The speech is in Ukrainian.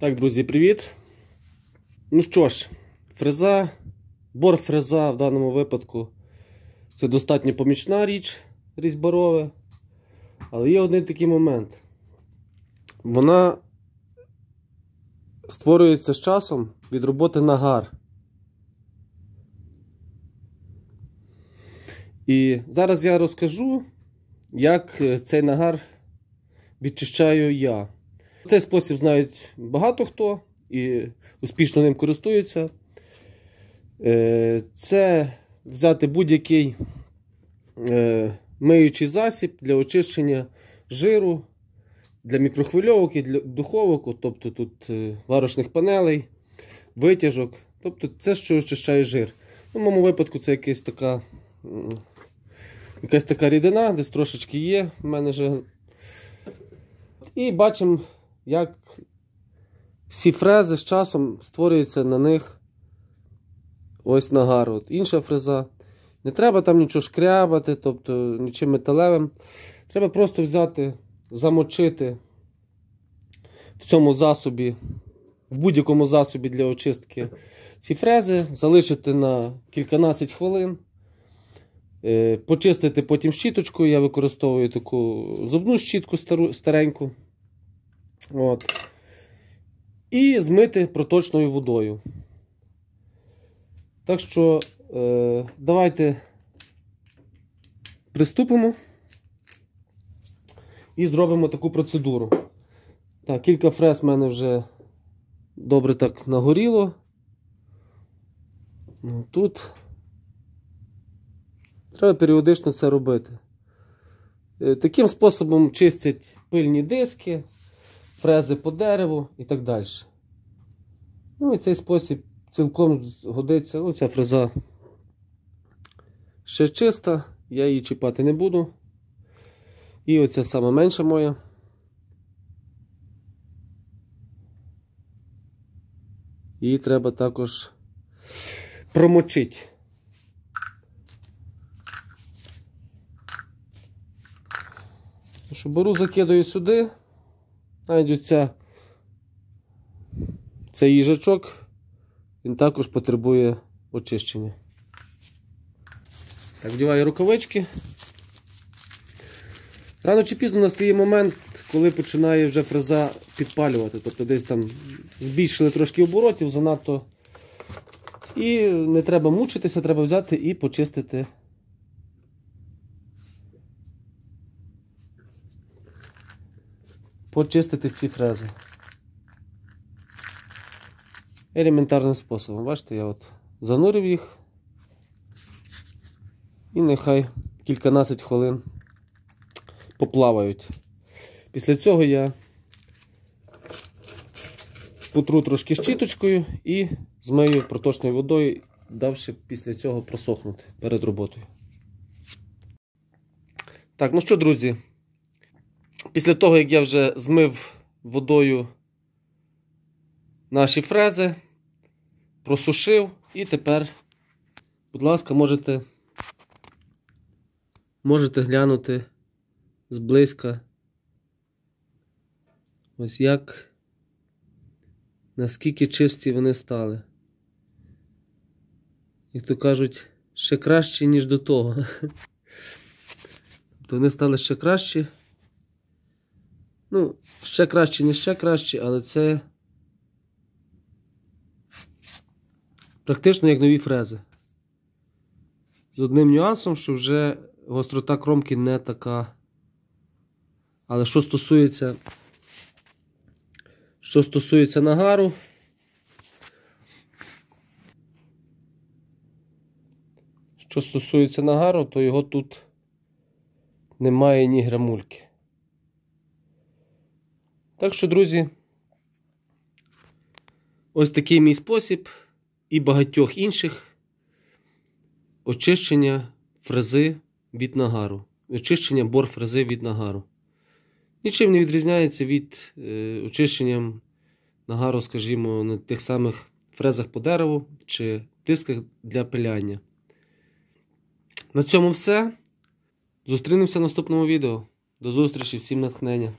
Так, друзі, привіт. Ну що ж, фреза, бор фреза в даному випадку це достатньо помічна річ різьборове. Але є один такий момент. Вона створюється з часом від роботи нагар. І зараз я розкажу, як е, цей нагар відчищаю я. Цей спосіб знають багато хто і успішно ним користується. Е, це взяти будь-який е, миючий засіб для очищення жиру, для мікрохвильовок і для духовок, тобто тут е, варочних панелей, витяжок. Тобто це, що очищає жир. Ну, в моєму випадку це якась така якась така рідина, десь трошечки є в мене вже. І бачимо як всі фрези з часом створюється на них ось нагар. От Інша фреза. Не треба там нічого шкрябати, тобто нічим металевим. Треба просто взяти, замочити в цьому засобі, в будь-якому засобі для очистки ці фрези, залишити на кільканадцять хвилин. Е, почистити потім щіточку. я використовую таку зубну щітку стару, стареньку. От. І змити проточною водою. Так що, е, давайте приступимо і зробимо таку процедуру. Так, Кілька фрез в мене вже добре так нагоріло. Ну, Тут треба періодично це робити. Е, таким способом чистять пильні диски фрези по дереву і так далі. Ну і цей спосіб цілком годиться. оця ну, фреза ще чиста, я її чіпати не буду. І оця сама менша моя. Її треба також промочити. Що Беру, закидаю сюди. Навіть оця, цей їжачок, він також потребує очищення. Так, вдіваю рукавички. Рано чи пізно настає момент, коли починає вже фреза підпалювати. Тобто десь там збільшили трошки оборотів занадто. І не треба мучитися, треба взяти і почистити почистити ці фрези. Елементарним способом. Бачите, я от занурив їх і нехай кільканадцять хвилин поплавають. Після цього я потру трошки щіточкою і змию проточною водою, давши після цього просохнути перед роботою. Так, ну що, друзі? Після того, як я вже змив водою наші фрези, просушив, і тепер, будь ласка, можете можете глянути зблизька, ось як, наскільки чисті вони стали. Як то кажуть, ще краще, ніж до того. То тобто вони стали ще кращі. Ну, ще краще, не ще краще, але це практично як нові фрези. З одним нюансом, що вже гострота кромки не така. Але що стосується, що стосується нагару, що стосується нагару, то його тут немає ні грамульки. Так що, друзі, ось такий мій спосіб і багатьох інших очищення фрези від нагару. Очищення бор фрези від нагару. Нічим не відрізняється від е, очищення нагару, скажімо, на тих самих фрезах по дереву чи дисках для пиляння. На цьому все. Зустрінемося в наступному відео. До зустрічі, всім натхнення!